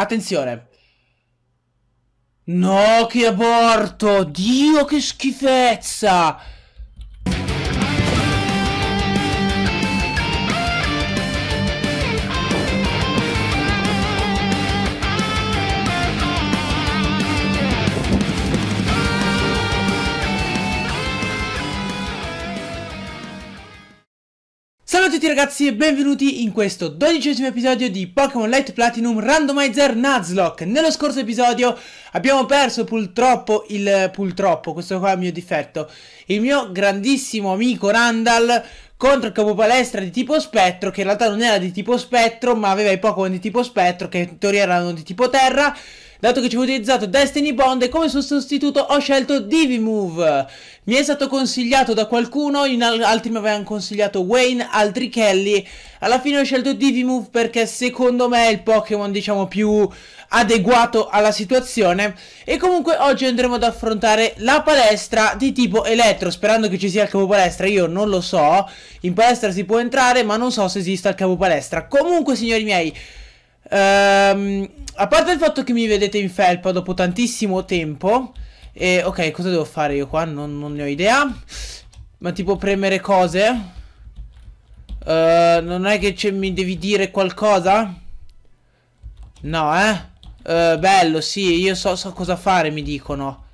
Attenzione. No, che aborto! Dio, che schifezza! Ciao a tutti ragazzi e benvenuti in questo dodicesimo episodio di Pokémon Light Platinum Randomizer Nuzlocke Nello scorso episodio abbiamo perso purtroppo il... purtroppo, questo qua è il mio difetto Il mio grandissimo amico Randall contro il capopalestra di tipo spettro che in realtà non era di tipo spettro ma aveva i Pokémon di tipo spettro che in teoria erano di tipo terra Dato che ci ho utilizzato Destiny Bond e come sostituto ho scelto DiviMove. Mi è stato consigliato da qualcuno, al altri mi avevano consigliato Wayne, altri Kelly. Alla fine ho scelto DiviMove perché secondo me è il Pokémon diciamo più adeguato alla situazione. E comunque oggi andremo ad affrontare la palestra di tipo elettro, sperando che ci sia il capo palestra, io non lo so. In palestra si può entrare ma non so se esista il capo palestra Comunque signori miei... Ehm, a parte il fatto che mi vedete in felpa dopo tantissimo tempo. E, ok, cosa devo fare io qua? Non, non ne ho idea. Ma tipo premere cose? Uh, non è che mi devi dire qualcosa? No, eh? Uh, bello, sì, io so, so, cosa fare, mi dicono.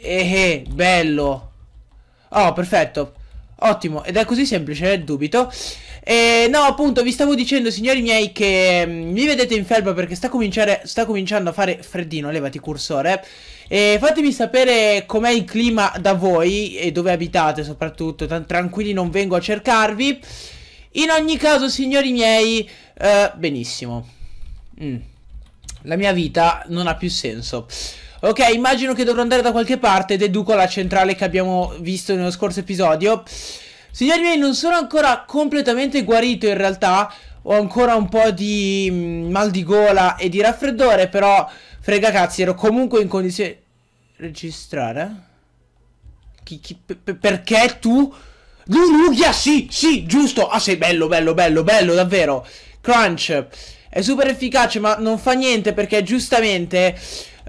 Eh, eh bello. Oh, perfetto. Ottimo, ed è così semplice, eh, dubito. E no, appunto, vi stavo dicendo, signori miei, che mm, mi vedete in felpa perché sta, sta, cominciando a fare freddino, levati cursore. Eh. E fatemi sapere com'è il clima da voi e dove abitate soprattutto, Tan tranquilli non vengo a cercarvi. In ogni caso, signori miei, eh, benissimo. Mm. La mia vita non ha più senso. Ok, immagino che dovrò andare da qualche parte, deduco la centrale che abbiamo visto nello scorso episodio. Signori miei, non sono ancora completamente guarito in realtà, ho ancora un po' di mm, mal di gola e di raffreddore, però frega cazzi, ero comunque in condizione... Registrare? Chi, chi, perché tu... Lulugia, sì, sì, giusto! Ah, sei bello, bello, bello, bello, davvero! Crunch, è super efficace, ma non fa niente perché giustamente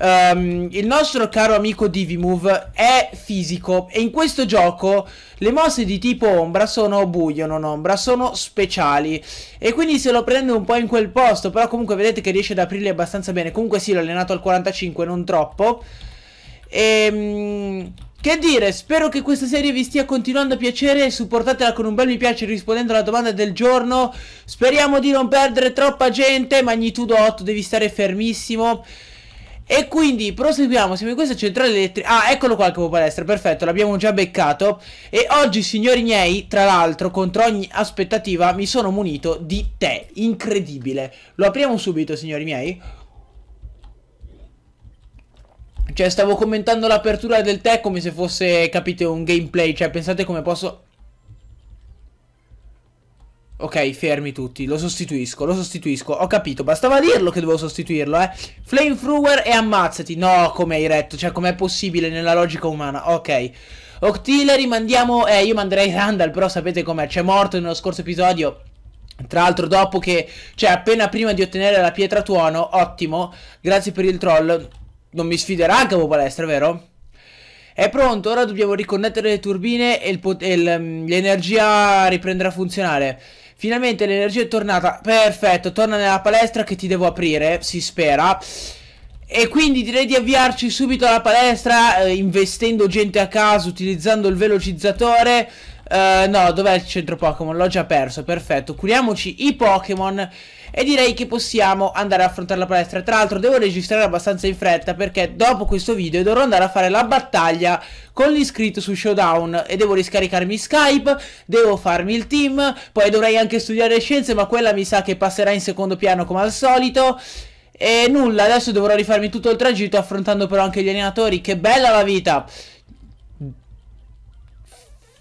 um, il nostro caro amico Divimove è fisico e in questo gioco le mosse di tipo ombra sono buio, non ombra, sono speciali e quindi se lo prende un po' in quel posto, però comunque vedete che riesce ad aprirli abbastanza bene, comunque sì l'ho allenato al 45, non troppo. Ehm... Che dire, spero che questa serie vi stia continuando a piacere, supportatela con un bel mi piace rispondendo alla domanda del giorno, speriamo di non perdere troppa gente, magnitudo 8 devi stare fermissimo, e quindi proseguiamo, siamo in questa centrale elettrica Ah, eccolo qua il palestra, perfetto, l'abbiamo già beccato E oggi, signori miei, tra l'altro, contro ogni aspettativa Mi sono munito di tè, incredibile Lo apriamo subito, signori miei Cioè, stavo commentando l'apertura del tè come se fosse, capite, un gameplay Cioè, pensate come posso Ok, fermi tutti, lo sostituisco, lo sostituisco Ho capito, bastava dirlo che dovevo sostituirlo, eh Flamethrower e ammazzati No, come hai retto, cioè com'è possibile nella logica umana Ok Octillery mandiamo, eh io manderei Randall Però sapete com'è, c'è morto nello scorso episodio tra l'altro dopo che, cioè appena prima di ottenere la pietra tuono, ottimo, grazie per il troll, non mi sfiderà anche Bobo Palestra, vero? È pronto, ora dobbiamo riconnettere le turbine e l'energia riprenderà a funzionare. Finalmente l'energia è tornata. Perfetto, torna nella palestra che ti devo aprire, si spera. E quindi direi di avviarci subito alla palestra, eh, investendo gente a caso, utilizzando il velocizzatore. Uh, no, dov'è il centro Pokémon? L'ho già perso, perfetto. Curiamoci i Pokémon e direi che possiamo andare a affrontare la palestra Tra l'altro devo registrare abbastanza in fretta Perché dopo questo video dovrò andare a fare la battaglia Con l'iscritto su Showdown E devo riscaricarmi Skype Devo farmi il team Poi dovrei anche studiare scienze Ma quella mi sa che passerà in secondo piano come al solito E nulla, adesso dovrò rifarmi tutto il tragitto Affrontando però anche gli allenatori Che bella la vita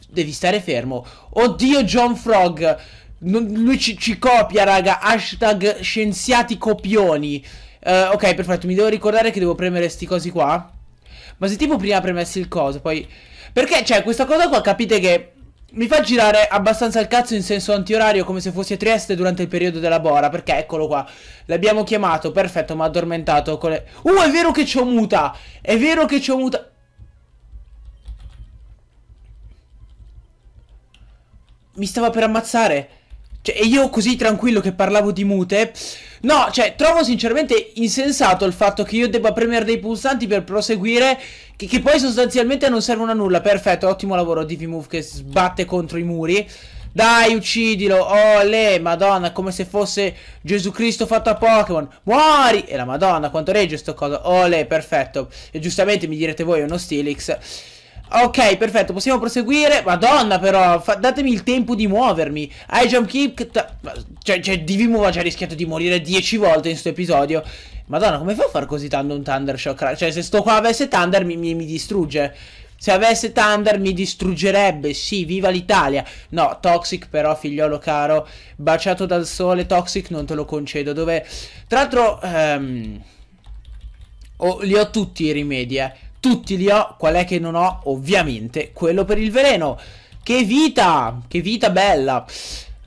Devi stare fermo Oddio John Frog non, lui ci, ci, copia, raga. Hashtag scienziati copioni. Uh, ok, perfetto. Mi devo ricordare che devo premere sti cosi qua. Ma se tipo prima premessi il coso, poi... Perché, cioè, questa cosa qua capite che... Mi fa girare abbastanza il cazzo in senso antiorario come se fossi a Trieste durante il periodo della Bora Perché eccolo qua L'abbiamo chiamato, perfetto, mi ha addormentato con le... Uh, è vero che c'ho muta È vero che c'ho muta Mi stava per ammazzare cioè, e io così tranquillo che parlavo di mute. No, cioè, trovo sinceramente insensato il fatto che io debba premere dei pulsanti per proseguire. Che, che poi sostanzialmente non servono a nulla. Perfetto, ottimo lavoro di Move che sbatte contro i muri. Dai, uccidilo. Oh, le madonna, come se fosse Gesù Cristo fatto a Pokémon. Muori! E la madonna, quanto regge sto coso. Oh, le, perfetto. E giustamente mi direte voi, è uno Stilix. Ok, perfetto, possiamo proseguire. Madonna, però, datemi il tempo di muovermi. Hai jump kick. Cioè, cioè, Divimu ha già rischiato di morire 10 volte in questo episodio. Madonna, come fa a far così tanto un Thundershock? Cioè, se sto qua avesse Thunder, mi, mi, mi distrugge. Se avesse Thunder mi distruggerebbe, sì, viva l'Italia. No, Toxic però, figliolo caro, baciato dal sole, Toxic non te lo concedo. Dove, tra l'altro, ehm... oh, li ho tutti i rimedi, eh. Tutti li ho, oh, qual è che non ho? Ovviamente quello per il veleno. Che vita, che vita bella.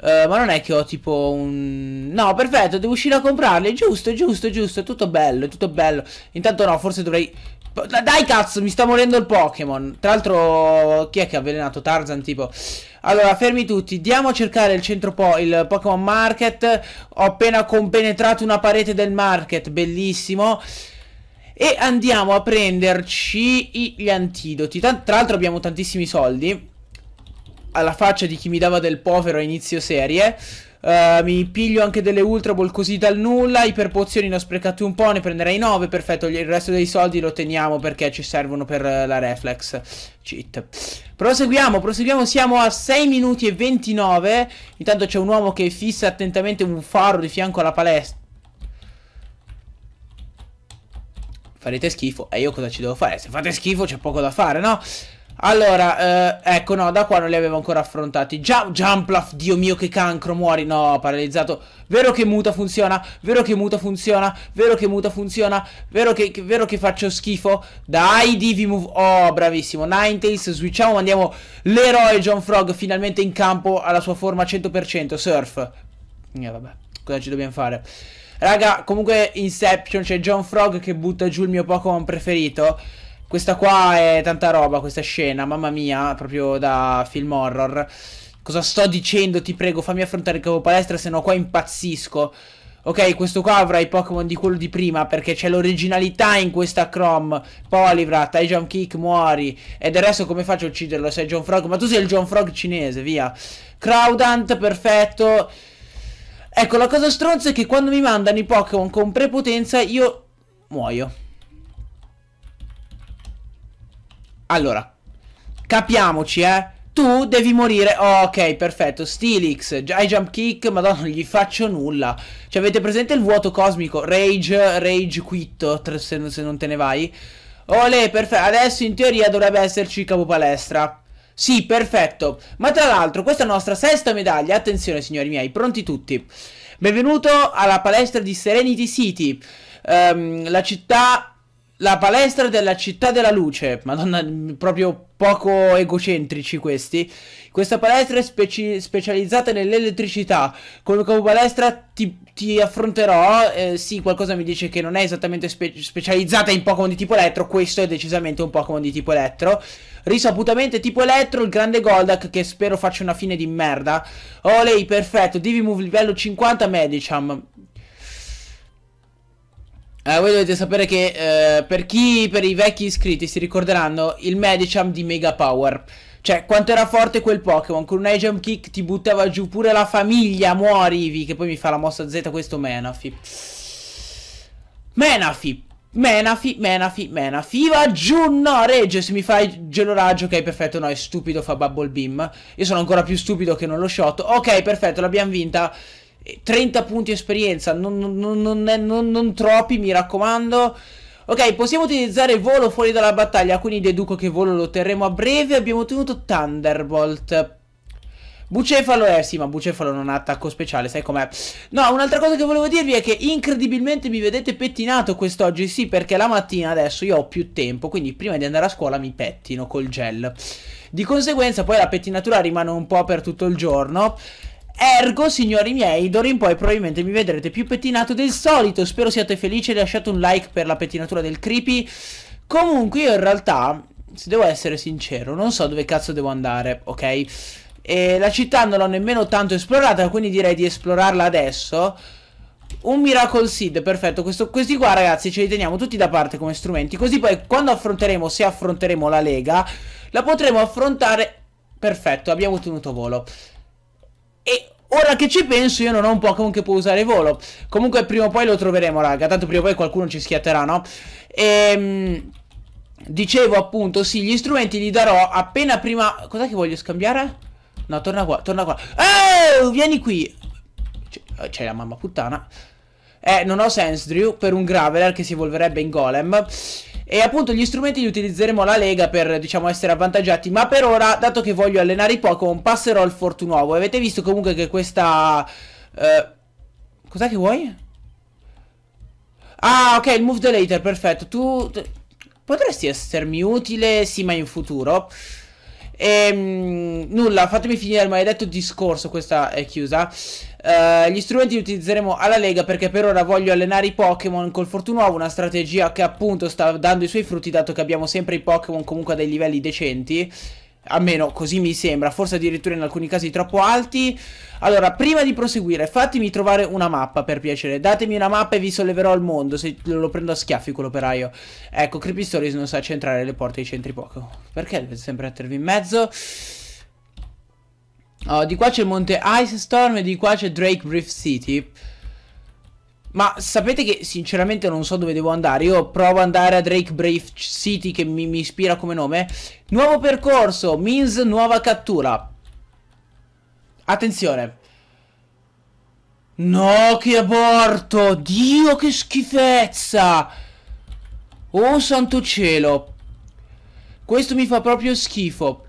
Uh, ma non è che ho tipo un... No, perfetto, devo uscire a comprarli. Giusto, giusto, giusto. È tutto bello, è tutto bello. Intanto no, forse dovrei... Dai cazzo, mi sta morendo il Pokémon. Tra l'altro, chi è che ha avvelenato Tarzan tipo... Allora, fermi tutti, andiamo a cercare il centro po il Pokémon Market. Ho appena compenetrato una parete del market, bellissimo. E andiamo a prenderci gli antidoti. Tant tra l'altro abbiamo tantissimi soldi. Alla faccia di chi mi dava del povero a inizio serie. Uh, mi piglio anche delle Ultra Ball così dal nulla. Iperpozioni ne ho sprecati un po', ne prenderei 9. Perfetto, il resto dei soldi lo teniamo perché ci servono per eh, la reflex. Cheat. Proseguiamo, proseguiamo. Siamo a 6 minuti e 29. Intanto c'è un uomo che fissa attentamente un faro di fianco alla palestra farete schifo e io cosa ci devo fare? Se fate schifo c'è poco da fare, no? Allora, eh, ecco, no, da qua non li avevo ancora affrontati. Già, Jumplaf, dio mio che cancro, muori. No, paralizzato. Vero che muta funziona? Vero che muta funziona? Vero che muta funziona? Vero che, che, vero che faccio schifo? Dai, Divi Move. Oh, bravissimo. Ninetales, switchiamo, mandiamo l'eroe John Frog finalmente in campo alla sua forma 100%. Surf. Eh, vabbè, cosa ci dobbiamo fare? Raga, comunque Inception, c'è John Frog che butta giù il mio Pokémon preferito. Questa qua è tanta roba, questa scena, mamma mia, proprio da film horror. Cosa sto dicendo? Ti prego, fammi affrontare il capo palestra, se no qua impazzisco. Ok, questo qua avrà i Pokémon di quello di prima perché c'è l'originalità in questa Chrome. Polivrat, hai Jump Kick, muori. E del resto come faccio a ucciderlo? se Sei John Frog? Ma tu sei il John Frog cinese, via. Crowdant, perfetto. Ecco, la cosa stronza è che quando mi mandano i Pokémon con prepotenza io muoio. Allora, capiamoci, eh. Tu devi morire. Oh, ok, perfetto. Stilix, hai jump kick, madonna, non gli faccio nulla. Cioè, avete presente il vuoto cosmico? Rage, rage quitto, se non te ne vai. Ole, perfetto. Adesso in teoria dovrebbe esserci il capopalestra. Sì, perfetto. Ma tra l'altro, questa è la nostra sesta medaglia. Attenzione, signori miei, pronti tutti. Benvenuto alla palestra di Serenity City, um, la città. La palestra della città della luce. Madonna, proprio poco egocentrici questi. Questa palestra è speci specializzata nell'elettricità. Come, come palestra ti, ti affronterò. Eh, sì, qualcosa mi dice che non è esattamente spe specializzata in Pokémon di tipo elettro. Questo è decisamente un Pokémon di tipo elettro. Risaputamente tipo elettro, il grande Goldak che spero faccia una fine di merda. Oh lei, perfetto, move livello 50 Medicham. Eh, voi dovete sapere che eh, per chi, per i vecchi iscritti si ricorderanno il Medicham di Mega Power. Cioè, quanto era forte quel Pokémon? Con un Agem Kick ti buttava giù pure la famiglia, muori Ivi, che poi mi fa la mossa Z questo menafi menafi Menafi, Menafi, Menafi, va giù, no, Regge, se mi fai gelo raggio, ok, perfetto, no, è stupido, fa Bubble Beam, io sono ancora più stupido che non lo shot, ok, perfetto, l'abbiamo vinta, 30 eh, punti esperienza, non, non, non, è, non, troppi, mi raccomando, ok, possiamo utilizzare volo fuori dalla battaglia, quindi deduco che volo lo otterremo a breve, abbiamo ottenuto Thunderbolt, Bucefalo, eh sì, ma Bucefalo non ha attacco speciale, sai com'è? No, un'altra cosa che volevo dirvi è che incredibilmente mi vedete pettinato quest'oggi, sì, perché la mattina adesso io ho più tempo, quindi prima di andare a scuola mi pettino col gel. Di conseguenza poi la pettinatura rimane un po' per tutto il giorno. Ergo, signori miei, d'ora in poi probabilmente mi vedrete più pettinato del solito. Spero siate felici, e lasciate un like per la pettinatura del creepy. Comunque io in realtà, se devo essere sincero, non so dove cazzo devo andare, ok? E la città non l'ho nemmeno tanto esplorata, quindi direi di esplorarla adesso. Un Miracle Seed, perfetto. Questo, questi qua, ragazzi, ce li teniamo tutti da parte come strumenti. Così poi, quando affronteremo, se affronteremo la Lega, la potremo affrontare... Perfetto, abbiamo ottenuto volo. E ora che ci penso, io non ho un Pokémon che può usare volo. Comunque, prima o poi lo troveremo, raga. Tanto prima o poi qualcuno ci schiatterà, no? Ehm... Dicevo appunto, sì, gli strumenti li darò appena prima... Cos'è che voglio scambiare? No, torna qua, torna qua. Oh, vieni qui. C'è la mamma puttana. Eh, non ho sense, Drew, per un Graveler che si evolverebbe in Golem. E appunto gli strumenti li utilizzeremo alla Lega per, diciamo, essere avvantaggiati. Ma per ora, dato che voglio allenare i Pokémon, passerò al Fortunovo. Avete visto comunque che questa... Eh, cos'è che vuoi? Ah, ok, il Move the Later, perfetto. Tu... Potresti essermi utile, sì, ma in futuro... Ehm, nulla, fatemi finire il maledetto discorso, questa è chiusa. Uh, gli strumenti li utilizzeremo alla Lega perché per ora voglio allenare i Pokémon col Fortunuovo, una strategia che appunto sta dando i suoi frutti dato che abbiamo sempre i Pokémon comunque a dei livelli decenti. Almeno così mi sembra, forse addirittura in alcuni casi troppo alti. Allora, prima di proseguire, fatemi trovare una mappa per piacere. Datemi una mappa e vi solleverò il mondo. Se lo prendo a schiaffi quell'operaio. Ecco, Creepy Stories non sa centrare le porte ai centri poco. Perché deve sempre mettervi in mezzo? Oh, di qua c'è il monte Ice Storm e di qua c'è Drake Brief City. Ma sapete che sinceramente non so dove devo andare. Io provo ad andare a Drake Brave City che mi, mi ispira come nome. Nuovo percorso, means nuova cattura. Attenzione. No, che aborto! Dio, che schifezza! Oh santo cielo! Questo mi fa proprio schifo.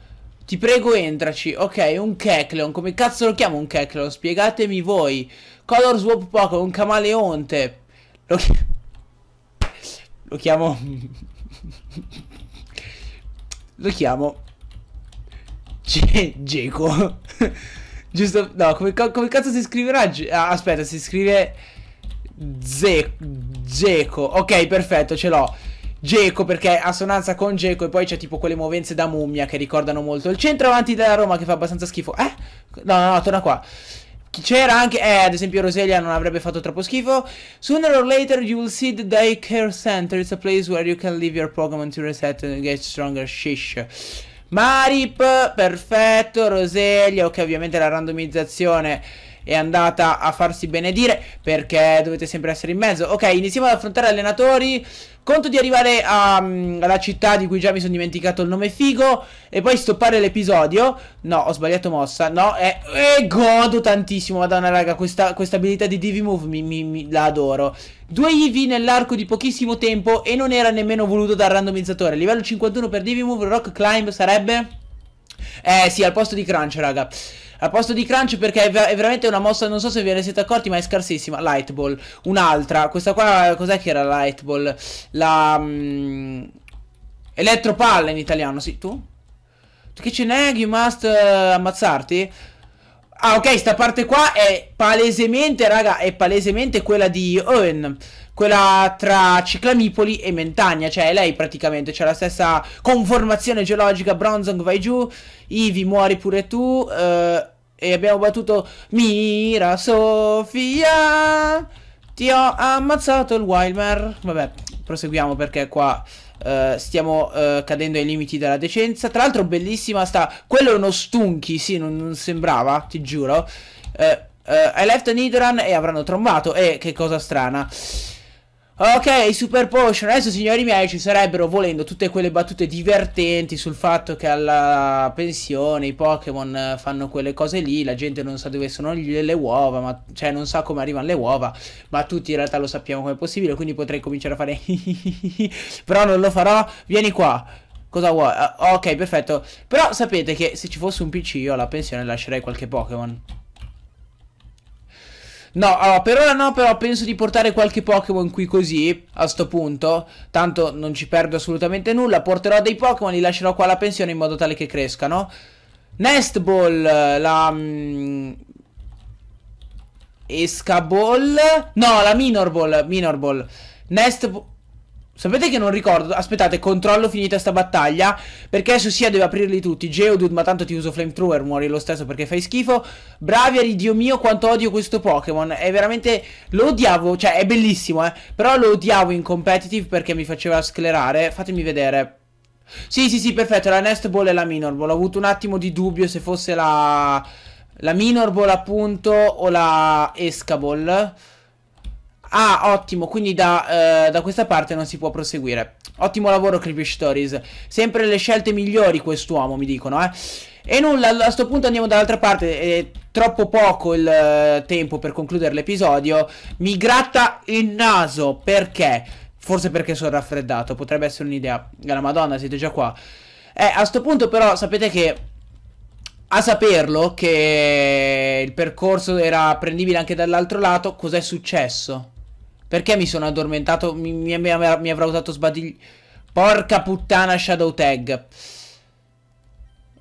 Ti prego entraci. Ok, un Kecleon. Come cazzo lo chiamo un Kecleon? Spiegatemi voi. Color Swap Pokémon, un camaleonte. Lo, chi lo chiamo... lo chiamo... Geco. Giusto... No, come, come, cazzo si scriverà? Ah, aspetta, si scrive... Ze Zeco. Ok, perfetto, ce l'ho. Geco perché assonanza con Geco e poi c'è tipo quelle movenze da mummia che ricordano molto il centro avanti della Roma che fa abbastanza schifo. Eh? No, no, no torna qua. C'era anche, eh, ad esempio Roselia non avrebbe fatto troppo schifo. Sooner or later you will see the daycare center. It's a place where you can leave your Pokémon to reset and get stronger. Shish. Marip, perfetto. Roselia, ok, ovviamente la randomizzazione è andata a farsi benedire perché dovete sempre essere in mezzo. Ok, iniziamo ad affrontare allenatori. Conto di arrivare a, mm, alla città di cui già mi sono dimenticato il nome figo e poi stoppare l'episodio. No, ho sbagliato mossa. No, e eh, godo tantissimo, madonna raga, questa, questa abilità di Divi Move mi, mi, mi, la adoro. Due IV nell'arco di pochissimo tempo e non era nemmeno voluto dal randomizzatore. Livello 51 per Divi Move Rock Climb sarebbe... Eh sì, al posto di Crunch, raga. A posto di Crunch perché è, è veramente una mossa, non so se ve ne siete accorti, ma è scarsissima. Light Ball, un'altra. Questa qua cos'è che era Light Ball? La... Mm, elettropalla in italiano, sì, tu? che ce n'è? You must uh, ammazzarti? Ah, ok, sta parte qua è palesemente, raga, è palesemente quella di Owen. Quella tra Ciclamipoli e Mentagna. Cioè, è lei praticamente c'è la stessa conformazione geologica. Bronzong vai giù. Ivi muori pure tu. Eh... Uh, e abbiamo battuto Mira Sofia Ti ho ammazzato il Wilmer Vabbè, proseguiamo perché qua Uh, stiamo uh, cadendo ai limiti della decenza. Tra l'altro, bellissima sta. Quello è uno stunky, sì, non, non sembrava, ti giuro. Uh, I left Nidoran e avranno trombato. E eh, che cosa strana. Ok, Super Potion. Adesso, signori miei, ci sarebbero, volendo, tutte quelle battute divertenti sul fatto che alla pensione i Pokémon eh, fanno quelle cose lì, la gente non sa dove sono le uova, ma, cioè non sa come arrivano le uova, ma tutti in realtà lo sappiamo come è possibile, quindi potrei cominciare a fare... Però non lo farò. Vieni qua. Cosa vuoi? Ah, ok, perfetto. Però sapete che se ci fosse un PC io alla pensione lascerei qualche Pokémon. No, allora, per ora no, però penso di portare qualche Pokémon qui così, a sto punto. Tanto non ci perdo assolutamente nulla. Porterò dei Pokémon, li lascerò qua alla pensione in modo tale che crescano. Nest Ball, la... Mm, Esca Ball... No, la Minor Ball, Minor Ball. Nest Ball... Sapete che non ricordo, aspettate, controllo finita sta battaglia Perché adesso sia deve aprirli tutti Geodude, ma tanto ti uso Flamethrower, muori lo stesso perché fai schifo Braviary, dio mio, quanto odio questo Pokémon È veramente, lo odiavo, cioè è bellissimo eh Però lo odiavo in competitive perché mi faceva sclerare Fatemi vedere Sì, sì, sì, perfetto, la Nest Ball e la Minor Ball Ho avuto un attimo di dubbio se fosse la... La Minor Ball appunto o la Escaball Ah, ottimo, quindi da, eh, da questa parte non si può proseguire. Ottimo lavoro, Creepy Stories. Sempre le scelte migliori quest'uomo, mi dicono, eh. E nulla, a questo punto andiamo dall'altra parte. È troppo poco il eh, tempo per concludere l'episodio. Mi gratta il naso, perché? Forse perché sono raffreddato, potrebbe essere un'idea. La madonna, siete già qua. Eh, a questo punto però sapete che a saperlo che il percorso era prendibile anche dall'altro lato, cos'è successo? Perché mi sono addormentato? Mi, mi, mi, mi avrà usato sbadigli... Porca puttana Shadow Tag.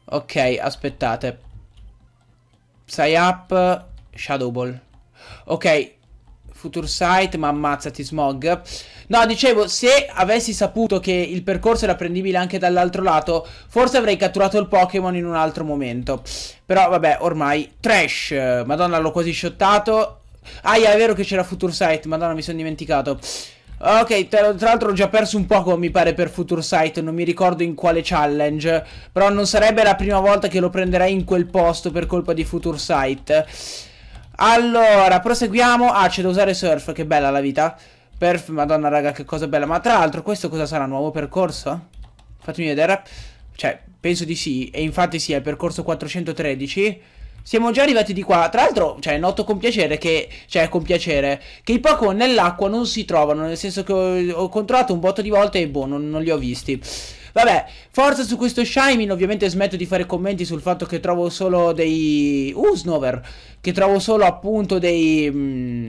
Ok, aspettate. Psy up, Shadow Ball. Ok, Future Sight, ma ammazzati Smog. No, dicevo, se avessi saputo che il percorso era prendibile anche dall'altro lato, forse avrei catturato il Pokémon in un altro momento. Però vabbè, ormai trash. Madonna, l'ho quasi shottato. Ah, yeah, è vero che c'era Future Sight, madonna, mi sono dimenticato. Ok, tra, l'altro ho già perso un poco, mi pare, per Future Sight, non mi ricordo in quale challenge. Però non sarebbe la prima volta che lo prenderei in quel posto per colpa di Future Sight. Allora, proseguiamo. Ah, c'è da usare surf, che bella la vita. Perf, madonna raga, che cosa bella. Ma tra l'altro, questo cosa sarà? Nuovo percorso? Fatemi vedere. Cioè, penso di sì. E infatti sì, è percorso 413. Siamo già arrivati di qua. Tra l'altro, cioè, noto con piacere che. Cioè, con piacere. Che i Pokémon nell'acqua non si trovano. Nel senso che ho, ho controllato un botto di volte e boh, non, non li ho visti. Vabbè, forza su questo Shining. Ovviamente smetto di fare commenti sul fatto che trovo solo dei. Uh, Snover. Che trovo solo appunto dei. Mh, mm,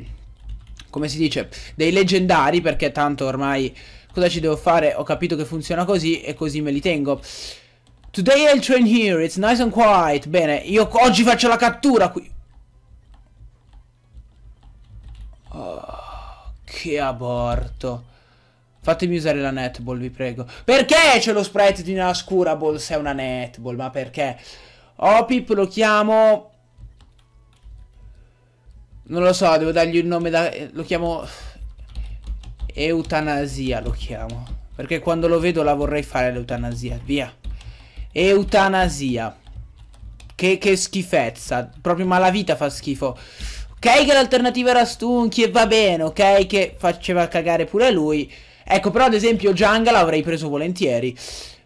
come si dice? Dei leggendari. Perché tanto ormai. Cosa ci devo fare? Ho capito che funziona così e così me li tengo. Today I'll train here, it's nice and quiet. Bene, io oggi faccio la cattura qui. Oh, che aborto. Fatemi usare la netball, vi prego. Perché c'è lo sprite di una scurable se è una netball? Ma perché? Opip oh, lo chiamo... Non lo so, devo dargli un nome da... Lo chiamo... Eutanasia lo chiamo. Perché quando lo vedo la vorrei fare l'eutanasia. Via. Eutanasia. Che, che schifezza. Proprio malavita fa schifo. Ok che l'alternativa era Stunky e va bene, ok che faceva cagare pure lui. Ecco, però ad esempio Jungle l'avrei preso volentieri.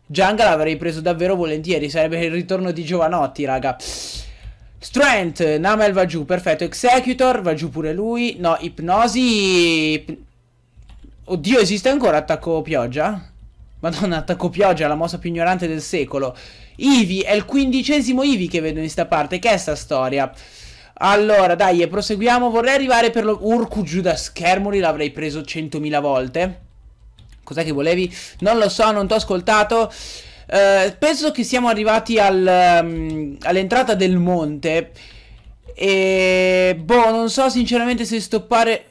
Jungle l'avrei preso davvero volentieri, sarebbe il ritorno di Giovanotti, raga. Strength, Namel va giù, perfetto. Executor, va giù pure lui. No, Ipnosi... Oddio, esiste ancora attacco pioggia? Madonna, attacco pioggia, la mossa più ignorante del secolo. Ivi, è il quindicesimo Ivi che vedo in sta parte. Che è sta storia? Allora, dai, proseguiamo. Vorrei arrivare per lo... Urku giù da Schermoli, l'avrei preso 100.000 volte. Cos'è che volevi? Non lo so, non t'ho ascoltato. Eh, penso che siamo arrivati al, um, all'entrata del monte. E... Boh, non so sinceramente se stoppare...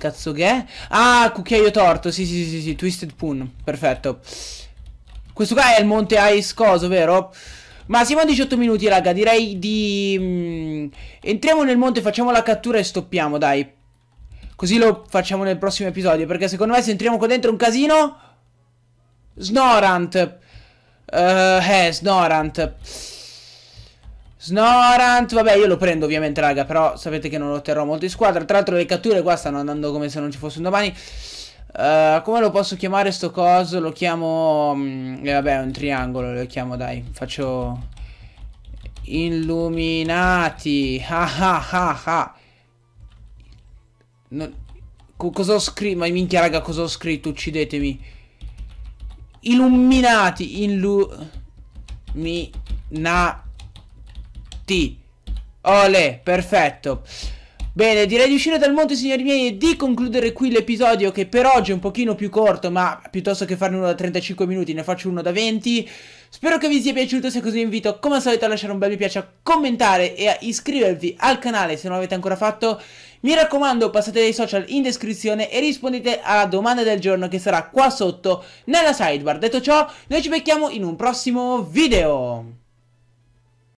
Cazzo che è? Ah, cucchiaio torto, sì sì sì sì, Twisted Poon. perfetto Questo qua è il monte Ice Coso, vero? Ma siamo a 18 minuti, raga, direi di... Mm, entriamo nel monte, facciamo la cattura e stoppiamo, dai Così lo facciamo nel prossimo episodio, perché secondo me se entriamo qua dentro è un casino... Snorant. Uh, eh, Snorant. Snorant, vabbè io lo prendo ovviamente raga Però sapete che non lo otterrò molto in squadra Tra l'altro le catture qua stanno andando come se non ci fosse un domani uh, Come lo posso chiamare sto coso? Lo chiamo... Mh, mm, eh, vabbè è un triangolo lo chiamo dai Faccio... Illuminati Ah ah ah ah non... Cosa ho scritto? Ma minchia raga cosa ho scritto? Uccidetemi Illuminati Illuminati tutti. Ole, perfetto. Bene, direi di uscire dal monte, signori miei, e di concludere qui l'episodio che per oggi è un pochino più corto, ma piuttosto che farne uno da 35 minuti ne faccio uno da 20. Spero che vi sia piaciuto, se così vi invito come al solito a lasciare un bel mi piace, a commentare e a iscrivervi al canale se non l'avete ancora fatto. Mi raccomando, passate dai social in descrizione e rispondete alla domanda del giorno che sarà qua sotto nella sidebar. Detto ciò, noi ci becchiamo in un prossimo video.